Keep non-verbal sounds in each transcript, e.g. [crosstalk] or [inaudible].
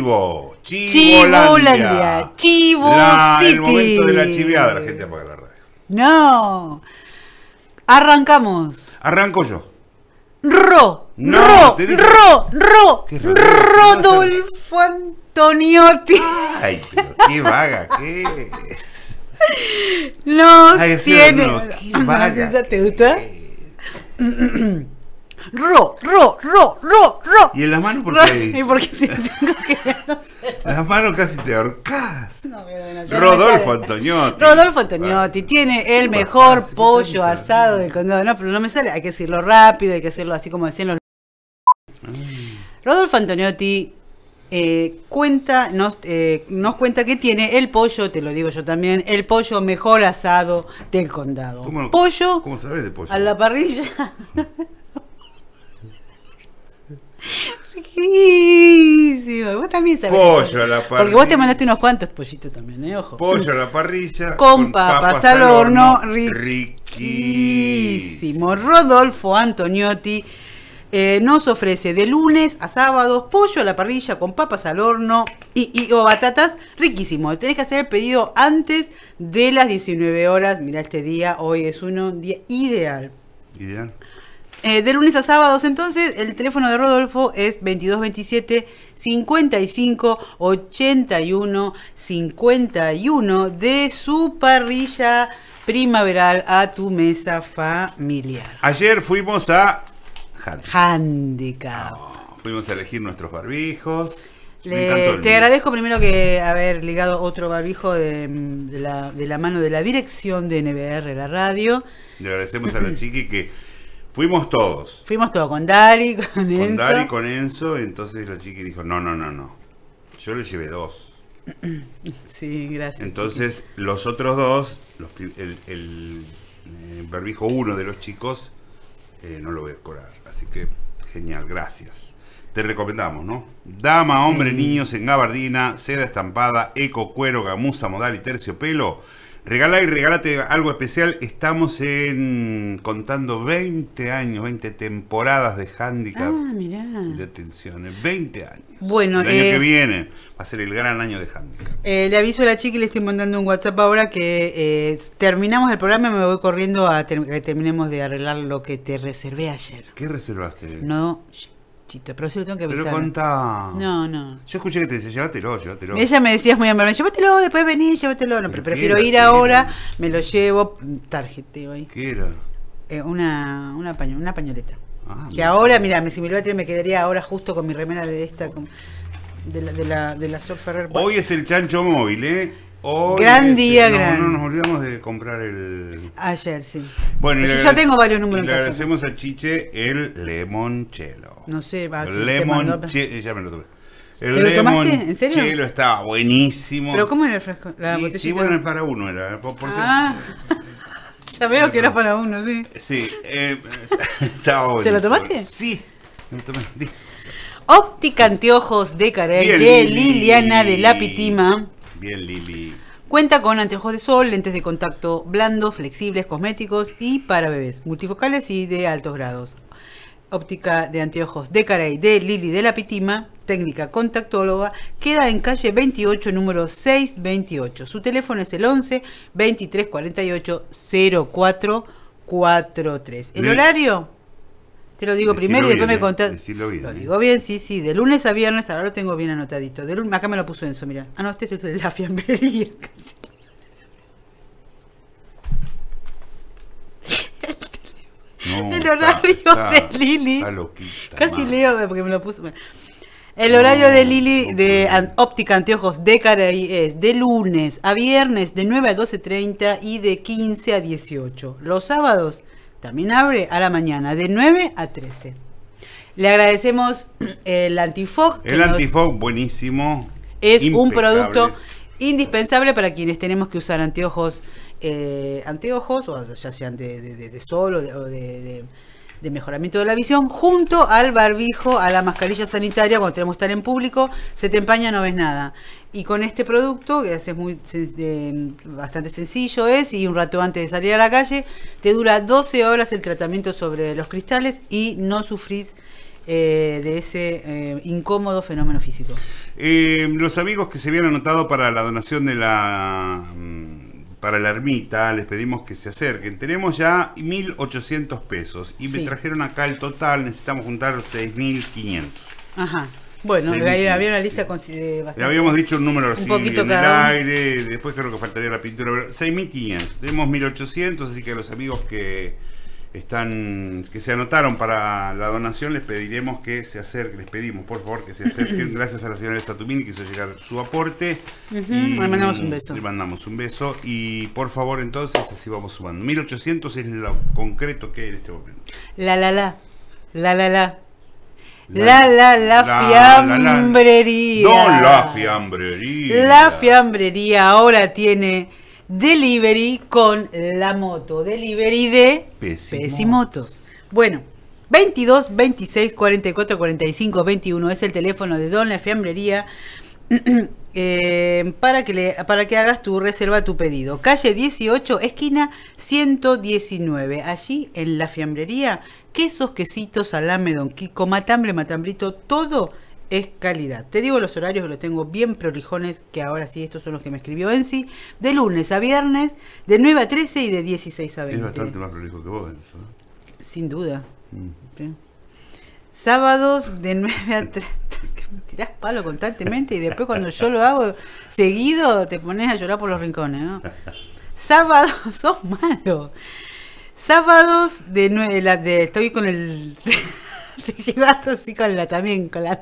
Chivo, Chivolandia, Chivo City. El momento de la chiveada, la gente apaga la radio. No. Arrancamos. Arranco yo. Ro, no, ro, ro, ro, Rodolfo Antoniotti. Ay, pero qué vaga, qué es. Nos tiene. No, qué ah, vaga, ¿Te gusta? [clears throat] ro, ro, ro, ro, [laughs] Y en las manos porque... [laughs] y porque [laughs] tengo que... Las manos casi te ahorcas. No, Rodolfo Antoniotti. Rodolfo Antoniotti tiene el mejor pollo asado del condado. No, pero no me sale. Hay que decirlo rápido, hay que hacerlo así como decían los... Ah. Rodolfo Antoniotti eh, cuenta, nos, eh, nos cuenta que tiene el pollo, te lo digo yo también, el pollo mejor asado del condado. ¿Cómo, pollo, ¿cómo sabes de pollo? A la parrilla. riquísimo. Vos también sabés. Pollo a la parrilla. Porque vos te mandaste unos cuantos pollitos también, ¿eh? Ojo. Pollo a la parrilla. Con papas al horno. Riquísimo. Rodolfo Antoniotti. Eh, nos ofrece de lunes a sábados pollo a la parrilla con papas al horno y, o batatas. Riquísimo. Tenés que hacer el pedido antes de las 19 horas. Mirá este día. Hoy es un día ideal. Ideal. Eh, de lunes a sábados, entonces, el teléfono de Rodolfo es 2227 55 81 51 de su parrilla primaveral a tu mesa familiar. Ayer fuimos a Handicap. Ah, fuimos a elegir nuestros barbijos. te agradezco primero que haber ligado otro barbijo de, la, de la mano de la dirección de NBR, la radio. Le agradecemos a la chiqui que Fuimos todos. Fuimos todos, con Dari, con, Enzo. Con Dari, con Enzo, entonces la chica dijo, no, no, no, no. Yo le llevé dos. [clears throat] Sí, gracias. Entonces, los otros dos, los, el, el, eh, uno de los chicos, eh, no lo voy a cobrar. Así que, genial, gracias. Te recomendamos, ¿no? Dama, hombre, niños en gabardina, seda estampada, eco, cuero, gamuza, modal y terciopelo. Regala y regálate algo especial. Estamos en contando 20 años, 20 temporadas de handicap. Ah, mirá. De atenciones. 20 años. Bueno, el año eh, que viene va a ser el gran año de handicap. Eh, le aviso a la chica y le estoy mandando un WhatsApp ahora que eh, terminamos el programa y me voy corriendo a que terminemos de arreglar lo que te reservé ayer. ¿Qué reservaste? No pero sí lo tengo que pensar. Pero No, no. Yo escuché que te decía, llévatelo, llévatelo. Ella me decía muy amable, llévatelo, después vení, llévatelo. No, pero prefiero ir ahora, me lo llevo, mm, tarjeteo ahí. ¿Qué era? Eh, una, una, paño, una pañoleta. Ajá. Ah, que ahora, mira, si me lo tener, me quedaría ahora justo con mi remera de esta, de la, de la, de la Sol Ferrer. Hoy es el chancho móvil, ¿eh? gran día, no, gran. No nos olvidamos de comprar el. Ayer, sí. Bueno, yo ya tengo varios números. Le agradecemos a Chiche el Lemonchelo. No sé, va. Lemonchelo. Ya me lo tomé. El ¿Te Chelo estaba buenísimo. ¿Pero cómo era el frasco? sí, bueno, para uno era. ah. [laughs] ya veo que era para uno, sí. Sí. Eh, [laughs] estaba buenísimo. ¿Te lo tomaste? Sí. Me lo tomé. Óptica Anteojos de Carey de Liliana de la Pitima Bien, Lili. Cuenta con anteojos de sol, lentes de contacto blandos, flexibles, cosméticos y para bebés, multifocales y de altos grados. Óptica de anteojos de Caray de Lili de la Pitima, técnica contactóloga, queda en calle 28, número 628. Su teléfono es el 11 23 48 ¿El horario? Te lo digo primero y después me ¿eh? contás. Lo ¿eh? digo bien, sí, sí. De lunes a viernes, ahora lo tengo bien anotadito. De lunes, acá me lo puso Enzo, mira. Ah, no, este es de la fiambería. [laughs] el horario de Lili. Casi leo porque me lo puso. El horario de Lili de Óptica Anteojos de es de lunes a viernes de 9 a 12.30 y de 15 a 18. Los sábados también abre a la mañana, de 9 a 13. Le agradecemos eh, el antifog. El antifog, buenísimo. Es un producto indispensable para quienes tenemos que usar anteojos, eh, anteojos, o ya sean de sol o de, de mejoramiento de la visión junto al barbijo, a la mascarilla sanitaria cuando tenemos que estar en público, se te empaña, no ves nada. Y con este producto, que es muy, bastante sencillo es, y un rato antes de salir a la calle, te dura 12 horas el tratamiento sobre los cristales y no sufrís eh, de ese eh, incómodo fenómeno físico. Eh, los amigos que se habían anotado para la donación de la para la ermita, les pedimos que se acerquen. Tenemos ya 1.800 pesos y me trajeron acá el total, necesitamos juntar 6.500. Ajá. Bueno, había, una lista sí. bastante. Le habíamos dicho un número así, en el aire, después creo que faltaría la pintura, 6.500. Tenemos 1.800, así que los amigos que están que se anotaron para la donación, les pediremos que se acerquen, les pedimos por favor que se acerquen. [clears throat] Gracias a la señora Satumini que hizo llegar su aporte. le mandamos un beso. Le mandamos un beso y por favor entonces así vamos sumando. 1800 es lo concreto que hay en este momento. La la la, la la la. La, la, la, fiambrería. La, no la fiambrería. La fiambrería ahora tiene delivery con la moto. Delivery de Pesimotos. Bueno, 22 26 44 45 21 es el teléfono de Don La Fiambrería. [clears throat] Eh, para, que para que hagas tu reserva, tu pedido. Calle 18, esquina 119. Allí en la fiambrería, quesos, quesitos, salame, don Kiko, matambre, matambrito, todo es calidad. Te digo los horarios, los tengo bien prolijones, que ahora sí, estos son los que me escribió Ensi. De lunes a viernes, de 9 a 13 y de 16 a 20. Es bastante más prolijo que vos, Enzo. ¿eh? Sin duda. Mm. ¿Sí? Sábados de 9 a 3. [laughs] me tirás palo constantemente y después cuando yo lo hago seguido te pones a llorar por los rincones. ¿no? [laughs] Sábados, [laughs] sos malo. Sábados de 9. de, estoy con el. te así con la también, con la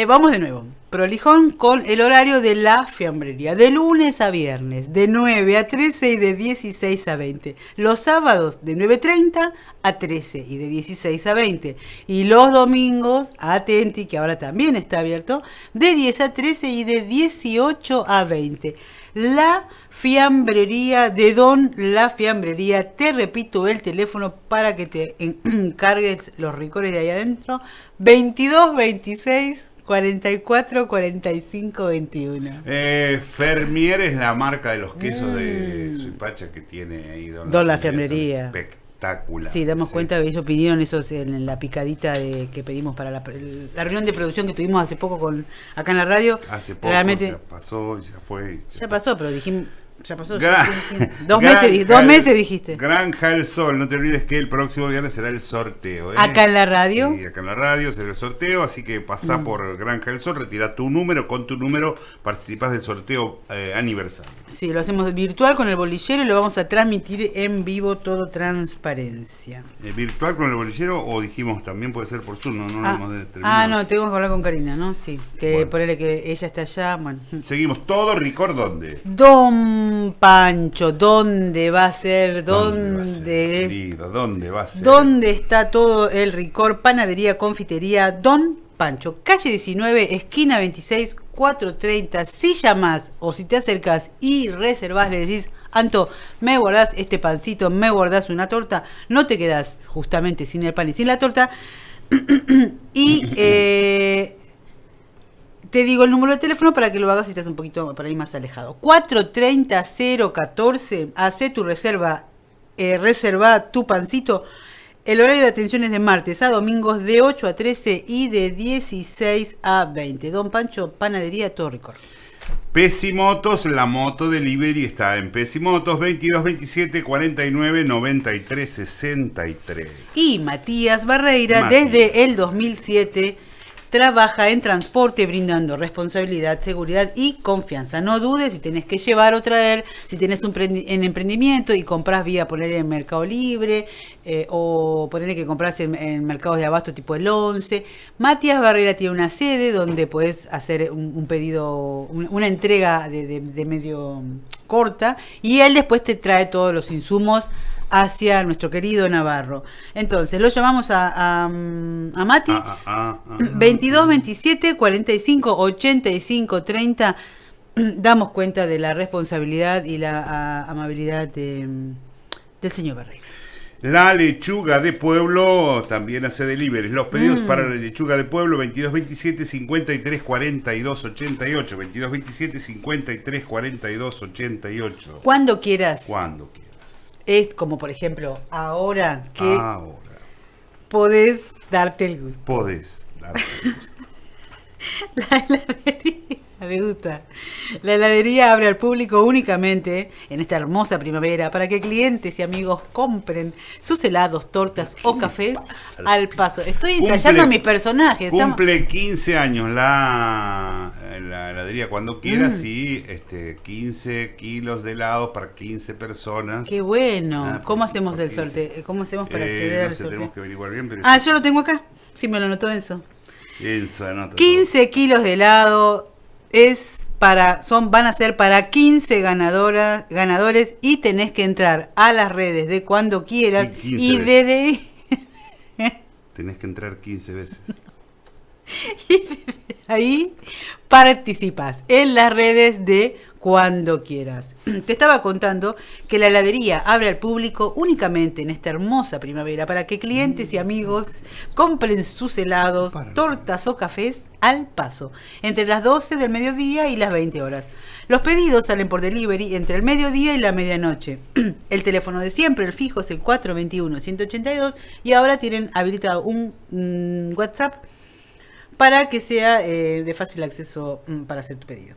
eh, vamos de nuevo. Prolijón con el horario de la fiambrería. De lunes a viernes, de 9 a 13 y de 16 a 20. Los sábados de 9.30 a 13 y de 16 a 20. Y los domingos, atenti, que ahora también está abierto, de 10 a 13 y de 18 a 20. La fiambrería de Don La Fiambrería. Te repito el teléfono para que te encargues [clears throat] los ricores de ahí adentro. 2226... 44 45 21. Eh, Fermier es la marca de los quesos de mm. Suipacha que tiene ahí Don, la Fiambrería. Espectacular. Sí, damos cuenta que ellos pidieron esos en la picadita que pedimos para la, reunión de producción que tuvimos hace poco con acá en la radio. Hace poco, Realmente, ya pasó, ya fue. ya pasó, pero dijimos ya pasó. [laughs] dos, meses, dos meses dijiste. Granja del Sol. No te olvides que el próximo viernes será el sorteo. ¿eh? Acá en la radio. Sí, acá en la radio será el sorteo. Así que pasá mm. por Granja del Sol, retira tu número. Con tu número participas del sorteo eh, aniversario. Sí, lo hacemos virtual con el bolillero y lo vamos a transmitir en vivo todo transparencia. Eh, ¿Virtual con el bolillero o dijimos también puede ser por Zoom? No, no ah, Ah, no, tenemos que hablar con Karina, ¿no? Sí. Que por que ella está allá. Bueno. Seguimos todo. Ricord, dónde? Dom. Pancho, ¿dónde va a ser? ¿Dónde, es? ¿Dónde va a ser? ¿Dónde está todo el ricor? Panadería, confitería, Don Pancho. Calle 19, esquina 26, 430. Si llamas o si te acercas y reservas, le decís, Anto, me guardás este pancito, me guardás una torta, no te quedás justamente sin el pan y sin la torta. [clears throat] y [clears throat] eh, te digo el número de teléfono para que lo hagas si estás un poquito por ahí más alejado. 430-014, hace tu reserva, eh, reserva tu pancito. El horario de atención es de martes a domingos de 8 a 13 y de 16 a 20. Don Pancho, Panadería Torricor. Pesimotos, la moto delivery está en Pesimotos 22 27 49 93 63. Y Matías Barreira desde el 2007 trabaja en transporte brindando responsabilidad, seguridad y confianza. No dudes si tenés que llevar o traer, si tenés un emprendimiento y compras vía poner en Mercado Libre eh, o poner que compras en, mercados de abasto tipo el 11. Matías Barrera tiene una sede donde puedes hacer un, pedido, una entrega de, de medio corta y él después te trae todos los insumos hacia nuestro querido Navarro. Entonces, lo llamamos a, Mati. 2227 22, 27, 45, 85, 30. Damos cuenta de la responsabilidad y la amabilidad de, del señor Barreiro. La lechuga de pueblo también hace delivery. Los pedidos mm. para la lechuga de pueblo 2227 53 42 88. 2227 53 42 88. Cuando quieras. Cuando quieras es como por ejemplo ahora que ahora. podés darte el gusto. Podés darte el gusto. [laughs] la, la, la, me gusta. La heladería abre al público únicamente en esta hermosa primavera para que clientes y amigos compren sus helados, tortas o cafés al paso. Estoy ensayando a mis personajes. Cumple 15 años eh, la, heladería cuando quieras mm. sí. este, 15 kilos de helado para 15 personas. Qué bueno. Ah, ¿Cómo hacemos el sorteo? Eh, ¿Cómo hacemos para eh, acceder no al sorteo? ah, yo lo tengo acá. Sí, me lo anotó eso. 15 kilos de helado es para, son, van a ser para 15 ganadoras, ganadores y tenés que entrar a las redes de cuando quieras y, de desde... [laughs] tenés que entrar 15 veces. [laughs] y ahí participas en las redes de cuando quieras. [clears throat] Te estaba contando que la heladería abre al público únicamente en esta hermosa primavera para que clientes y mm. amigos compren sus helados, tortas o cafés al paso, entre las 12 del mediodía y las 20 horas. Los pedidos salen por delivery entre el mediodía y la medianoche. [clears throat] El teléfono de siempre, el fijo, es el 421-182 y ahora tienen habilitado un mm, WhatsApp para que sea eh, de fácil acceso mm, para hacer tu pedido.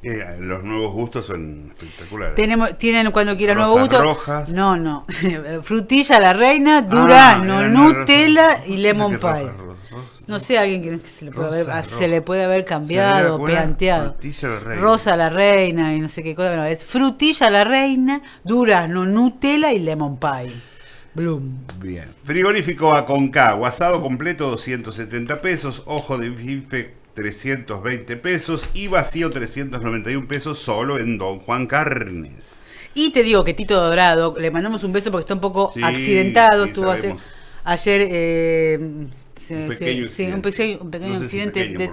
Eh, los nuevos gustos son espectaculares. tienen cuando quieran nuevos gustos. No, no. [laughs] Frutilla la reina, ah, durazno, Nutella y lemon pie. no sé alguien que se le, puede haber, cambiado, planteado. Frutilla la reina. Rosa la reina y no sé qué cosa. es frutilla la reina, durazno, Nutella y lemon pie. Bloom. Bien. Frigorífico Aconcagua, asado completo 270 pesos, ojo de infección 320 pesos y vacío 391 pesos solo en Don Juan Carnes. Y te digo que Tito Dorado, le mandamos un beso porque está un poco accidentado, estuvo ayer... Eh, un pequeño accidente,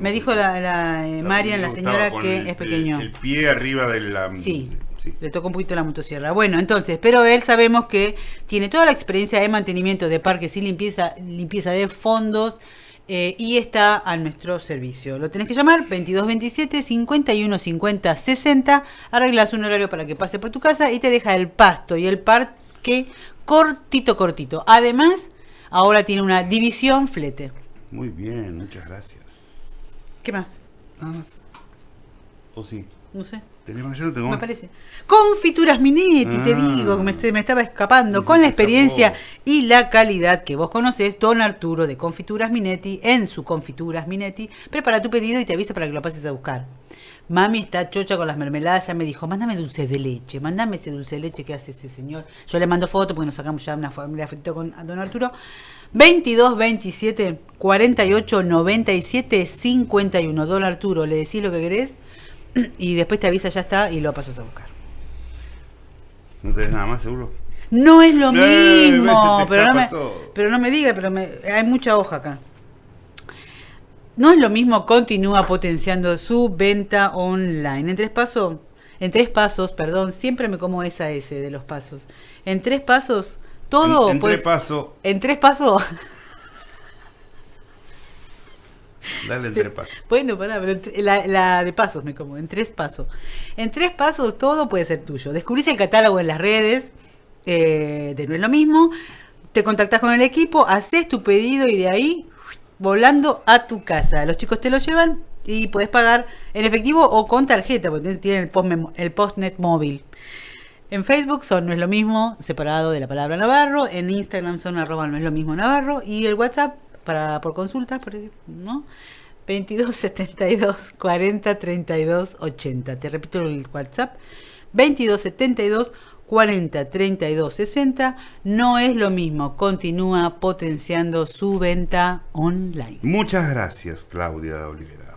me dijo la, la, eh, señora, que es pequeño. El, pie arriba de la... Le tocó un poquito la motosierra. Bueno, entonces, pero él sabemos que tiene toda la experiencia de mantenimiento de parques y limpieza, limpieza de fondos, eh, y está a nuestro servicio. Lo tenés que llamar 2227 51 60. Arreglas un horario para que pase por tu casa y te deja el pasto y el parque cortito, cortito. Además, ahora tiene una división flete. Muy bien, muchas gracias. ¿Qué más? Nada más sí? No sé. Yo parece. Confituras Minetti, te ah. digo, me, estaba escapando. Con la experiencia y la calidad que vos conocés, don Arturo de Confituras Minetti, en su Confituras Minetti, prepara tu pedido y te avisa para que lo pases a buscar. Mami está chocha con las mermeladas, ya me dijo, mándame dulce de leche, mándame ese dulce de leche que hace ese señor. Yo le mando foto porque nos sacamos ya una, familia con don Arturo. 22 27 48 97 51. Don Arturo, le decís lo que querés [clears throat] y después te avisa ya está y lo pasas a buscar. ¿No tenés nada más seguro? No es lo mismo, este pero, no me, pero no me diga, pero hay mucha hoja acá. No es lo mismo, continúa potenciando su venta online. En tres pasos, en tres pasos, perdón, siempre me como esa S de los pasos. En tres pasos, todo. En, tres pasos. En tres pasos. [laughs] Dale pasos. Bueno, la, de pasos me como, en tres pasos. En tres pasos todo puede ser tuyo. Descubrís el catálogo en las redes, eh, de no es lo mismo, te contactás con el equipo, haces tu pedido y de ahí volando a tu casa. Los chicos te lo llevan y puedes pagar en efectivo o con tarjeta, porque tienen el, el postnet móvil. En Facebook son no es lo mismo, separado de la palabra Navarro. En Instagram son arroba no es lo mismo Navarro. Y el WhatsApp por consultas, ¿no? 22 72 40 32 80. Te repito el WhatsApp. 22 72 40 32 60 no es lo mismo. Continúa potenciando su venta online. Muchas gracias, Claudia Olivera.